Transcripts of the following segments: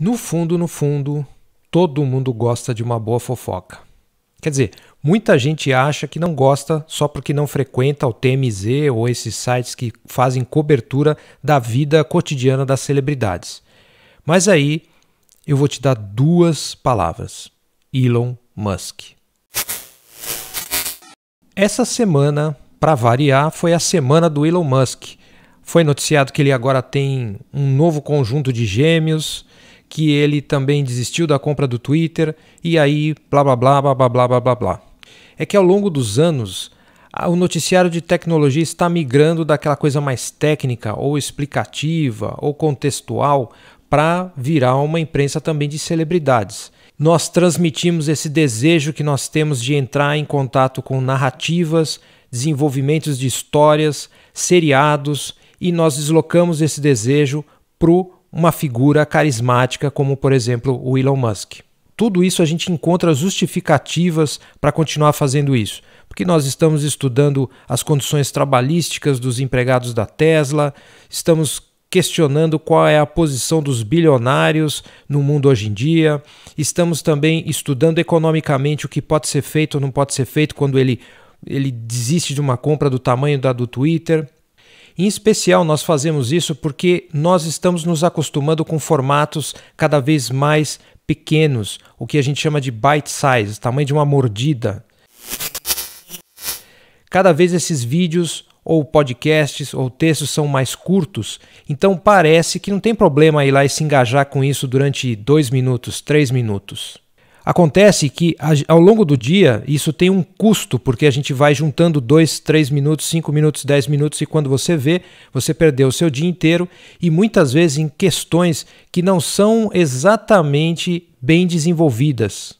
No fundo, no fundo, todo mundo gosta de uma boa fofoca. Quer dizer, muita gente acha que não gosta só porque não frequenta o TMZ ou esses sites que fazem cobertura da vida cotidiana das celebridades. Mas aí eu vou te dar duas palavras: Elon Musk. Essa semana, para variar, foi a semana do Elon Musk. Foi noticiado que ele agora tem um novo conjunto de gêmeos que ele também desistiu da compra do Twitter e aí blá blá blá blá blá blá blá blá. É que ao longo dos anos, o noticiário de tecnologia está migrando daquela coisa mais técnica ou explicativa ou contextual para virar uma imprensa também de celebridades. Nós transmitimos esse desejo que nós temos de entrar em contato com narrativas, desenvolvimentos de histórias, seriados, e nós deslocamos esse desejo para o uma figura carismática como, por exemplo, o Elon Musk. Tudo isso a gente encontra justificativas para continuar fazendo isso, porque nós estamos estudando as condições trabalhísticas dos empregados da Tesla, estamos questionando qual é a posição dos bilionários no mundo hoje em dia. Estamos também estudando economicamente o que pode ser feito ou não pode ser feito quando ele, ele desiste de uma compra do tamanho da do Twitter. Em especial, nós fazemos isso porque nós estamos nos acostumando com formatos cada vez mais pequenos, o que a gente chama de bite size, tamanho de uma mordida. Cada vez esses vídeos ou podcasts ou textos são mais curtos, então parece que não tem problema ir lá e se engajar com isso durante dois minutos, três minutos. Acontece que ao longo do dia isso tem um custo, porque a gente vai juntando 2, 3 minutos, 5 minutos, 10 minutos, e quando você vê, você perdeu o seu dia inteiro e muitas vezes em questões que não são exatamente bem desenvolvidas.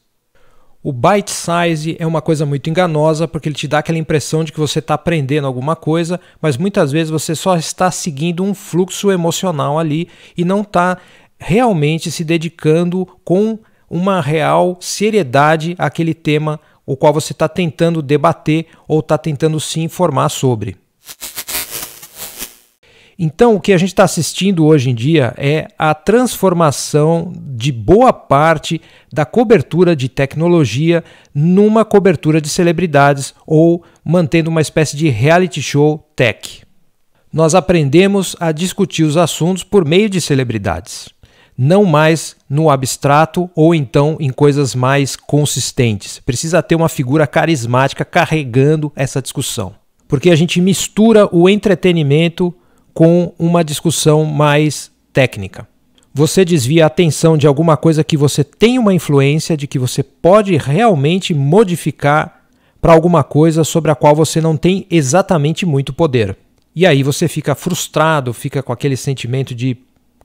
O bite size é uma coisa muito enganosa porque ele te dá aquela impressão de que você está aprendendo alguma coisa, mas muitas vezes você só está seguindo um fluxo emocional ali e não está realmente se dedicando com uma real seriedade àquele tema o qual você está tentando debater ou está tentando se informar sobre. Então, o que a gente está assistindo hoje em dia é a transformação de boa parte da cobertura de tecnologia numa cobertura de celebridades ou mantendo uma espécie de reality show tech. Nós aprendemos a discutir os assuntos por meio de celebridades não mais no abstrato ou então em coisas mais consistentes. Precisa ter uma figura carismática carregando essa discussão. Porque a gente mistura o entretenimento com uma discussão mais técnica. Você desvia a atenção de alguma coisa que você tem uma influência, de que você pode realmente modificar para alguma coisa sobre a qual você não tem exatamente muito poder. E aí você fica frustrado, fica com aquele sentimento de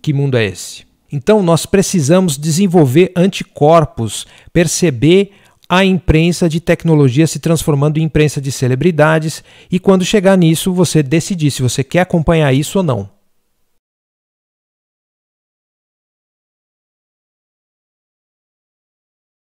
que mundo é esse? Então, nós precisamos desenvolver anticorpos, perceber a imprensa de tecnologia se transformando em imprensa de celebridades e quando chegar nisso, você decidir se você quer acompanhar isso ou não.